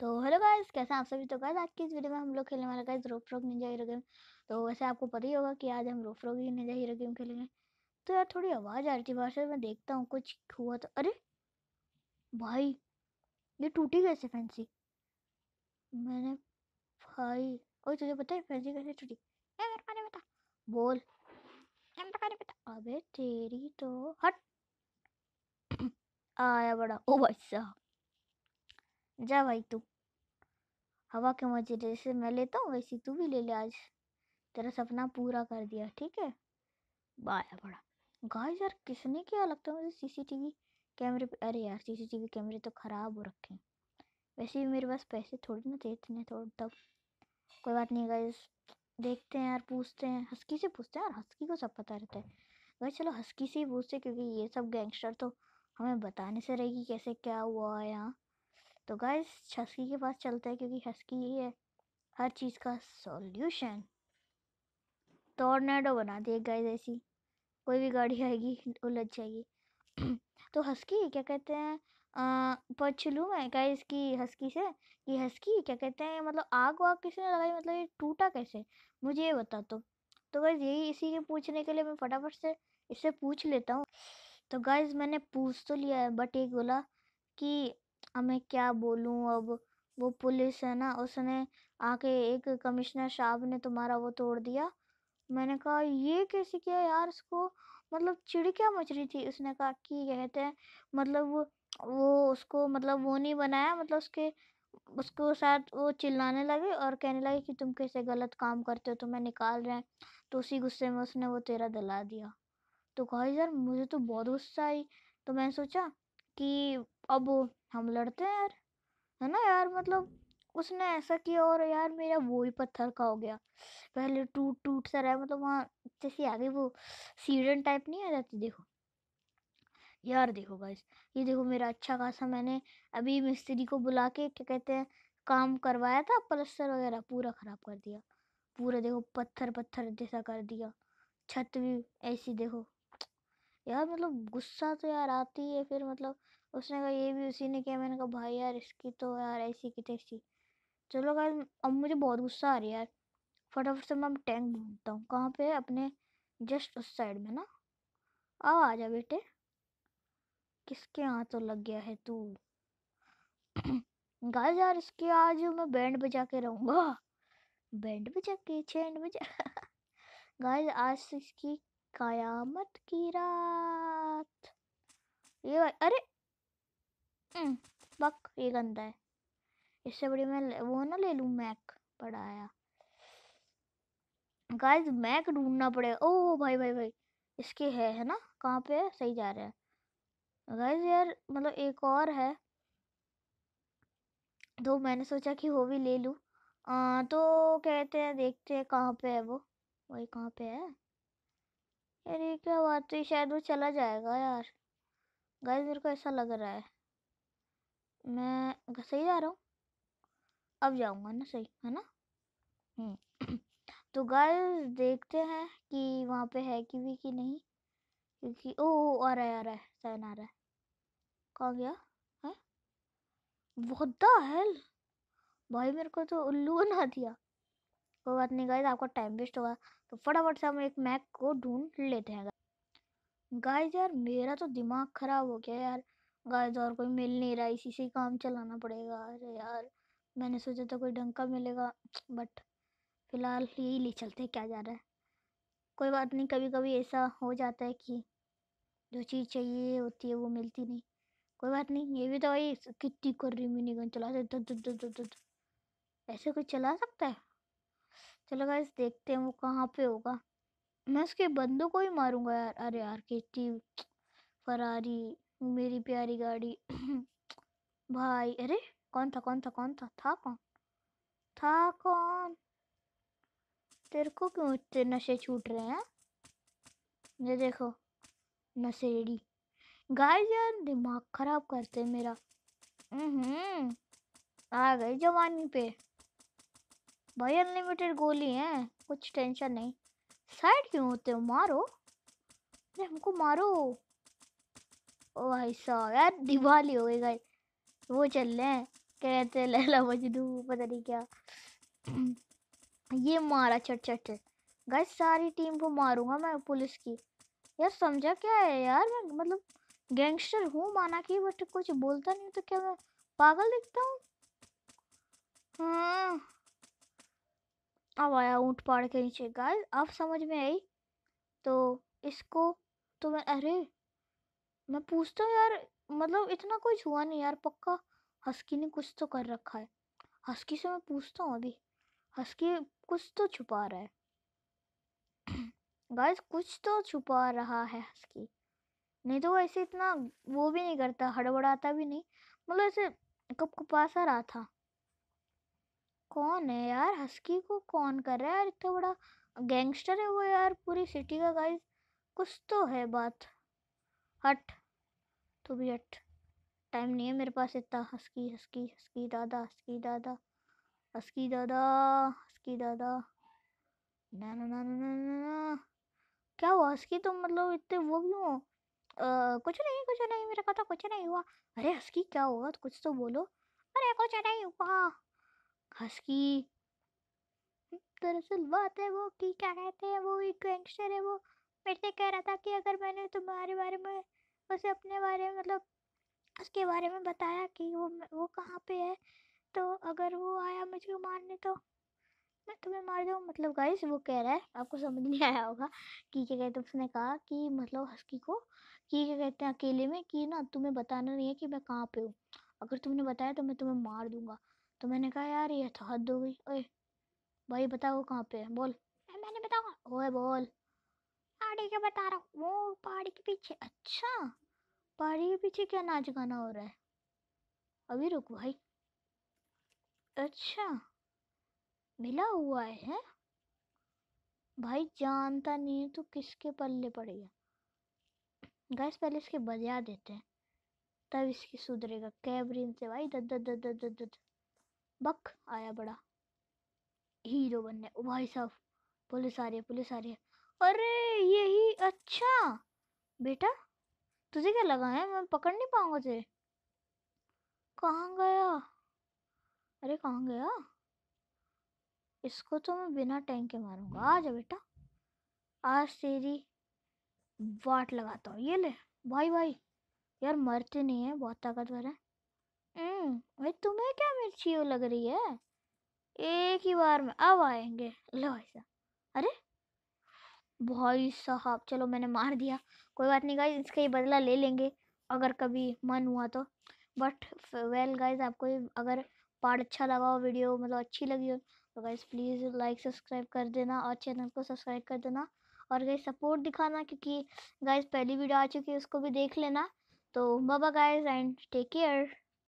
तो hello guys कैसे आप सभी तो गाइस आज की इस वीडियो में हम लोग खेलने वाले गाइस रोप रोक निंजा हीरो गेम तो वैसे आपको पता ही होगा कि आज हम रोप रोक ही निंजा हीरो गेम खेलेंगे तो यार थोड़ी आवाज़ आ रही थी बाहर से मैं देखता हूँ कुछ हुआ तो अरे भाई ये टूटी कैसे फैंसी मैंने भाई और तुझे पता है फैंसी कैसे टूटी ए मेरे बोल पता अबे तेरी तो हट आया बड़ा ओ भाई साहब जा भाई तू हवा के मजे जैसे मैं लेता हूँ वैसे तू भी ले ले आज तेरा सपना पूरा कर दिया ठीक है बाया बड़ा गाय यार किसने क्या लगता है मुझे सीसीटीवी कैमरे पे अरे यार सीसीटीवी कैमरे तो ख़राब हो रखे हैं वैसे भी मेरे पास पैसे थोड़े ना थे इतने थोड़े तब कोई बात नहीं गाइस देखते हैं यार पूछते हैं हस्की से पूछते हैं और हस्की को सब पता रहता है भाई चलो हस्की से ही पूछते क्योंकि ये सब गैंगस्टर तो हमें बताने से रहेगी कैसे क्या हुआ यहाँ तो गाइस हस्की के पास चलते है क्योंकि हस्की ही है हर चीज़ का सॉल्यूशन टॉर्नेडो बना दिए गाइस ऐसी कोई भी गाड़ी आएगी उलझ जाएगी तो हस्की क्या कहते हैं पूछ लूँ मैं गाइस की हस्की से कि हस्की क्या कहते हैं मतलब आग वाग किसी ने लगाई मतलब ये टूटा कैसे मुझे ये बता दो तो गाइस यही इसी के पूछने के लिए मैं फटाफट से इससे पूछ लेता हूँ तो गाइस मैंने पूछ तो लिया है बट एक बोला कि अब मैं क्या बोलूँ अब वो पुलिस है ना उसने आके एक कमिश्नर साहब ने तुम्हारा वो तोड़ दिया मैंने कहा ये कैसे किया यार इसको मतलब चिड़ क्या मच रही थी उसने कहा कि कहते हैं मतलब वो उसको मतलब वो नहीं बनाया मतलब उसके उसको शायद वो चिल्लाने लगे और कहने लगे कि तुम कैसे गलत काम करते हो तुम्हें निकाल रहे हैं तो उसी गुस्से में उसने वो तेरा दला दिया तो कहा यार मुझे तो बहुत गुस्सा आई तो मैंने सोचा कि अब हम लड़ते हैं यार है ना यार मतलब उसने ऐसा किया और यार मेरा वो ही पत्थर का हो गया पहले टूट टूट सा रहा मतलब वहाँ जैसे आगे वो सीडन टाइप नहीं आ जाती देखो यार देखो गाइस ये देखो मेरा अच्छा खासा मैंने अभी मिस्त्री को बुला के क्या कहते हैं काम करवाया था प्लस्तर वगैरह पूरा ख़राब कर दिया पूरा देखो पत्थर पत्थर जैसा कर दिया छत भी ऐसी देखो यार मतलब गुस्सा तो यार आती है फिर मतलब उसने कहा ये भी उसी ने किया मैंने कहा भाई यार इसकी तो यार ऐसी की तैसी चलो यार अब मुझे बहुत गुस्सा आ रहा है यार फटाफट से मैं टैंक ढूंढता हूँ कहाँ पे अपने जस्ट उस साइड में ना आ आ जा बेटे किसके यहाँ तो लग गया है तू गाय यार इसके आज मैं बैंड बजा के रहूँगा बैंड बजा के चैंड बजा गाइस आज इसकी कयामत की रात ये अरे हम्म, बक ये गंदा है इससे बड़ी मैं वो ना ले लू मैक पड़ा आया गाइस मैक ढूंढना पड़ेगा ओ भाई भाई भाई इसके है है ना कहाँ पे है सही जा रहा है गाइस यार मतलब एक और है तो मैंने सोचा कि वो भी ले आ, तो कहते हैं देखते हैं कहाँ पे है वो वही कहाँ पे है यार ये क्या बात है शायद वो चला जाएगा यार गाइस मेरे को ऐसा लग रहा है मैं सही जा रहा हूँ अब जाऊँगा ना सही है ना हम्म। तो गाय देखते हैं कि वहाँ पे है कि भी कि नहीं क्योंकि ओ, ओ आ रहा है आ रहा है साइन आ रहा है कहाँ गया है बहुत द हेल भाई मेरे को तो उल्लू बना दिया कोई बात नहीं गाइज आपका टाइम वेस्ट होगा तो फटाफट से हम एक मैक को ढूंढ लेते हैं गाइज यार मेरा तो दिमाग ख़राब हो गया यार गाइस और कोई मिल नहीं रहा इसी से ही काम चलाना पड़ेगा अरे यार मैंने सोचा था कोई डंका मिलेगा बट फ़िलहाल यही ले चलते क्या जा रहा है कोई बात नहीं कभी कभी ऐसा हो जाता है कि जो चीज़ चाहिए होती है वो मिलती नहीं कोई बात नहीं ये भी तो भाई कितनी कर रही मिनी गन चला ऐसे कोई चला सकता है चलो गाइस देखते हैं वो कहाँ पे होगा मैं उसके बंदों को ही मारूंगा यार अरे यार कितनी फरारी मेरी प्यारी गाड़ी भाई अरे कौन था कौन था कौन था था कौन था कौन तेरे को क्यों इतने नशे छूट रहे हैं ये देखो नशेड़ी गाय यार दिमाग खराब करते मेरा हम्म आ गई जवानी पे भाई अनलिमिटेड गोली है कुछ टेंशन नहीं साइड क्यों होते हो मारो हमको मारो ओ भाई साहब यार दिवाली हो गई गाई वो चल रहे हैं कहते लैला मजदू पता नहीं क्या ये मारा चट चट चट गाइस सारी टीम को मारूंगा मैं पुलिस की यार समझा क्या है यार मैं मतलब गैंगस्टर हूँ माना कि बट कुछ बोलता नहीं तो क्या मैं पागल दिखता हूँ हाँ। अब आया ऊँट पाड़ के नीचे गाय अब समझ में आई तो इसको तो मैं अरे मैं पूछता हूँ यार मतलब इतना कुछ हुआ नहीं यार पक्का हस्की ने कुछ तो कर रखा है हस्की से मैं पूछता हूँ अभी हस्की कुछ तो छुपा रहा है गाइस कुछ तो छुपा रहा है हस्की नहीं तो वो ऐसे इतना वो भी नहीं करता हड़बड़ाता भी नहीं मतलब ऐसे कब कपासा रहा था कौन है यार हस्की को कौन कर रहा है यार इतना बड़ा गैंगस्टर है वो यार पूरी सिटी का गाइस कुछ तो है बात हट तो भी हट टाइम नहीं है मेरे पास इतना हस्की हस्की हस्की दादा हस्की दादा हस्की दादा हस्की दादा ना ना ना ना ना ना ना क्या हुआ हस्की तो मतलब इतने वो भी हो कुछ नहीं कुछ नहीं मेरा कहता तो कुछ नहीं हुआ अरे हस्की क्या होगा तो कुछ तो बोलो अरे कुछ नहीं हुआ हस्की दरअसल बात है वो कि क्या कहते हैं वो एक गैंगस्टर है वो मेरे से कह रहा था कि अगर मैंने तुम्हारे बारे में उसे अपने बारे में मतलब उसके बारे में बताया कि वो वो कहाँ पे है तो अगर वो आया मुझे मारने तो मैं तुम्हें मार दूँ मतलब गाइस वो कह रहा है आपको समझ नहीं आया होगा कि क्या कहते उसने कहा कि मतलब हस्की को कि क्या कहते हैं अकेले में कि ना तुम्हें बताना नहीं है कि मैं कहाँ पे हूँ अगर तुमने बताया तो मैं तुम्हें मार दूँगा तो मैंने कहा यार ये तो हद हो गई अरे भाई बताओ कहाँ पे है बोल मैंने बताऊँगा ओए बोल पहाड़ी के बता रहा हूँ वो पहाड़ी के पीछे अच्छा पहाड़ी के पीछे क्या नाच गाना हो रहा है अभी रुक भाई अच्छा मिला हुआ है भाई जानता नहीं है तो किसके पल्ले पड़ेगा गैस पहले इसके बजा देते हैं तब इसकी सुधरेगा कैबरिन से भाई दद दद दद दद दद बक आया बड़ा हीरो बनने ओ भाई साहब पुलिस आ रही है पुलिस आ रही है अरे यही अच्छा बेटा तुझे क्या लगा है मैं पकड़ नहीं पाऊंगा तुझे कहाँ गया अरे कहाँ गया इसको तो मैं बिना टैंक के मारूंगा आ जा बेटा आज तेरी वाट लगाता हूँ ये ले भाई भाई यार मरते नहीं है बहुत ताकतवर है हम्म, भाई तुम्हें क्या मिर्ची लग रही है एक ही बार में अब आएंगे लो ऐसा अरे भाई साहब चलो मैंने मार दिया कोई बात नहीं गाइज इसका ही बदला ले लेंगे अगर कभी मन हुआ तो बट वेल गाइज आपको अगर पार्ट अच्छा लगा हो वीडियो मतलब अच्छी लगी हो तो गाइज प्लीज़ लाइक सब्सक्राइब कर देना और चैनल को सब्सक्राइब कर देना और गाइज सपोर्ट दिखाना क्योंकि गाइज पहली वीडियो आ चुकी है उसको भी देख लेना तो बाबा गाइज एंड टेक केयर